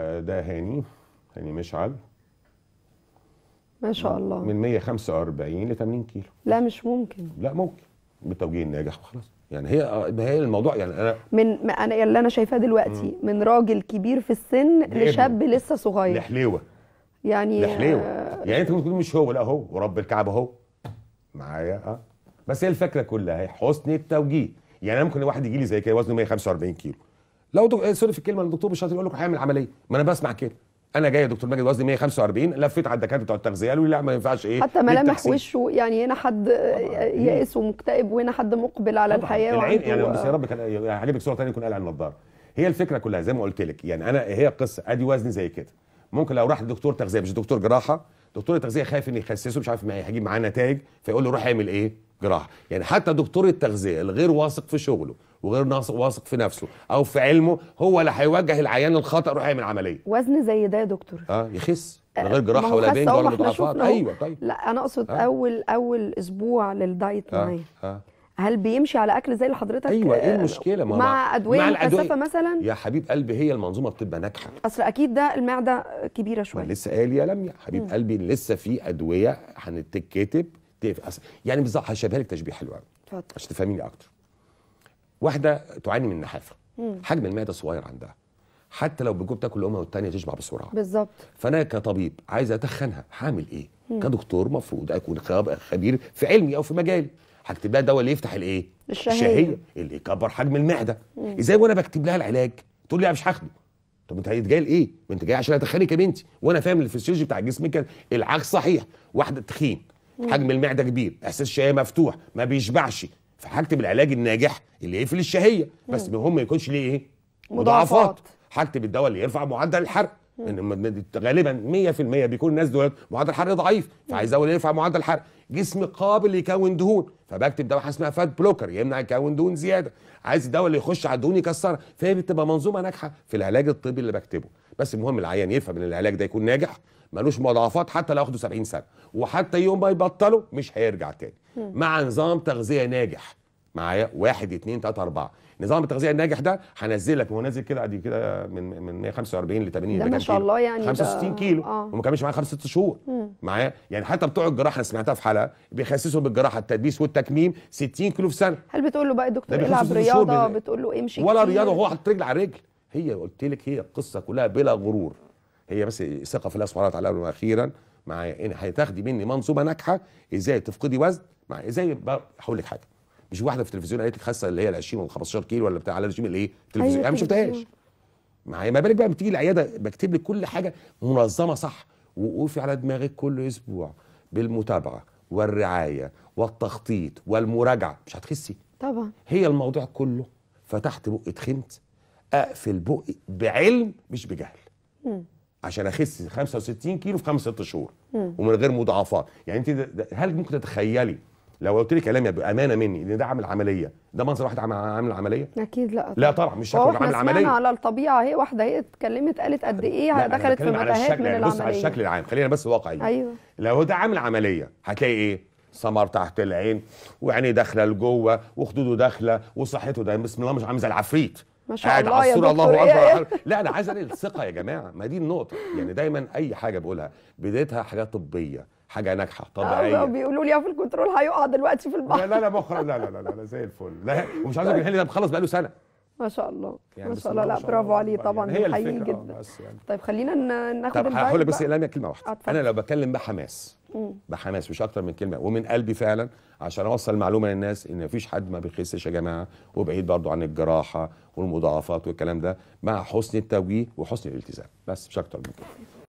ده هاني هاني مشعل ما شاء الله من 145 ل 80 كيلو لا مش ممكن لا ممكن بالتوجيه الناجح وخلاص يعني هي آه، هي الموضوع يعني انا من انا اللي انا شايفاه دلوقتي مم. من راجل كبير في السن لشاب لسه صغير لحليوه يعني لحليوه آه يعني انت ممكن تقول مش هو لا هو ورب الكعبه هو معايا اه بس هي الفكره كلها هي حسن التوجيه يعني انا ممكن واحد يجي لي زي كده وزنه 145 كيلو لو دك... إيه، سوري في الكلمه الدكتور مش يقول لك هيعمل عمليه ما انا بسمع كده انا جاي يا دكتور ماجد وزني 145 لفيت على الدكاتره بتوع التغذيه قالوا لي لا ما ينفعش ايه حتى ملامح وشه يعني هنا حد يائس ومكتئب وهنا حد مقبل على الحياه العين يعني بس يا رب كان يعني هجيب صوره ثانيه يكون قال على النضاره هي الفكره كلها زي ما قلت لك يعني انا هي قصه ادي وزني زي كده ممكن لو راح لدكتور تغذيه مش دكتور جراحه دكتور التغذيه خايف ان يخسسه مش عارف هيجيب معاه نتائج فيقول له روح اعمل ايه جراحه يعني حتى دكتور التغذيه اللي غير واثق في شغله وغير واثق في نفسه او في علمه هو اللي هيوجه العيان الخطا يروح يعمل عمليه وزن زي ده يا دكتور اه يخس من غير آه، جراحه ولا بين ولا مضاعفات ايوه طيب لا انا اقصد آه. اول اول اسبوع للدايت آه. معايا آه. هل بيمشي على اكل زي اللي حضرتك ايوه ايه آه، المشكله ما مع ادويه الكثافه مثلا يا حبيب قلبي هي المنظومه بتبقى ناجحه اصل اكيد ده المعده كبيره شويه لسه قال يا لميا حبيب م. قلبي لسه في ادويه هتتكتب يعني بالظبط هشبه لك تشبيه حلو قوي اتفضل عشان تفهميني اكتر واحده تعاني من النحافه حجم المعده صغير عندها حتى لو بتجوب تاكل امها والثانيه تشبع بسرعه بالظبط فانا كطبيب عايز اتخنها هعمل ايه مم. كدكتور مفروض اكون خبير في علمي او في مجالي هكتب لها دواء اللي يفتح الايه الشهيه, الشهية اللي يكبر حجم المعده ازاي وانا بكتب لها العلاج تقول لي انا مش هاخده طب انت جاي لايه انت جاي عشان اتخنك يا بنتي وانا فاهم الفسيولوجي بتاع جسمك العكس صحيح واحده تخين حجم المعده كبير احساس الشهيه مفتوح ما بيشبعش فهكتب العلاج الناجح اللي يقفل الشهيه بس المهم ما يكونش ليه ايه مضاعفات هكتب الدواء اللي يرفع معدل الحرق ان غالبا 100% بيكون الناس دول معدل الحرق ضعيف فعايز اول يرفع معدل الحرق جسم قابل يكون دهون فبكتب دواء حاجه اسمها فات بلوكر يمنع يكون دهون زياده عايز الدواء اللي يخش على الدهون يكسرها فهي بتبقى منظومه ناجحه في العلاج الطبي اللي بكتبه بس المهم العيان يفهم ان العلاج ده يكون ناجح ملوش مضاعفات حتى لو اخده 70 سنه وحتى يوم ما يبطله مش هيرجع تاني مع نظام تغذيه ناجح معايا واحد اثنين ثلاثة اربعه نظام التغذيه الناجح ده هنزل لك هو نازل كده قد كده من من 145 ل 80 ده ما شاء الله يعني 65 كيلو آه. وما كانش معايا خمس ست شهور معايا يعني حتى بتوع الجراحه انا سمعتها في حلقه بيخسسوا بالجراحه التدبيس والتكميم 60 كيلو في سنه هل بتقول له بقى الدكتور إيه؟ العب رياضه بتقول له امشي ولا رياضه وهو حاطط رجل على رجل هي قلت لك هي القصه كلها بلا غرور هي بس ثقه في الله سبحانه وتعالى واخيرا معايا ان هتاخدي مني منظومه ناجحه ازاي تفقدي وزن مع ازاي هقول لك حاجه مش واحده في التلفزيون قالت لك خاسه اللي هي ال 20 وال 15 كيلو ولا بتاع على الرجيم اللي ايه التلفزيون أيوة، انا ما شفتهاش معايا ما بالك بقى بتيجي العياده بكتب لك كل حاجه منظمه صح وقوفي على دماغك كل اسبوع بالمتابعه والرعايه والتخطيط والمراجعه مش هتخسي طبعا هي الموضوع كله فتحت بق اتخنت اقفل بقي بعلم مش بجهل م. عشان اخس 65 كيلو في خمس ست شهور ومن غير مضاعفات يعني انت هل ممكن تتخيلي لو قلت لي كلام بامانه مني ان ده عامل عمليه ده منظر واحد عامل عمليه اكيد لا لا طبعا مش شكل عامل عمليه على الطبيعه اهي واحده هي اتكلمت قالت قد ايه دخلت في متاهات من العمليه يعني بص على الشكل العام خلينا بس واقعيين ايوه لو ده عامل عمليه هتلاقي ايه سمر تحت العين وعينيه داخله لجوه وخدوده داخله وصحته ده بسم الله مش عامل زي العفريت ما شاء قاعد الله إيه، إيه. على الصوره الله اكبر لا انا عايز اقول الثقه يا جماعه ما دي النقطه يعني دايما اي حاجه بقولها بدايتها حاجات طبيه حاجه ناجحه طبيعيه بيقولوا لي في الكنترول هيقع دلوقتي في البحر لا لا لا لا لا لا لا زي الفل لا ومش عايز اقول طيب. لي ده مخلص بقاله سنه ما شاء الله يعني ما شاء الله لا برافو عليه طبعا يعني هي الفكره جدا اه، بس يعني. طيب خلينا ناخد طب هقول لك بس اعلامي كلمه واحده انا لو بتكلم بحماس مم. بحماس مش اكتر من كلمه ومن قلبي فعلا عشان اوصل معلومه للناس ان مفيش حد ما بيخسش يا جماعه وبعيد برضو عن الجراحه والمضاعفات والكلام ده مع حسن التوجيه وحسن الالتزام بس مش اكتر من كده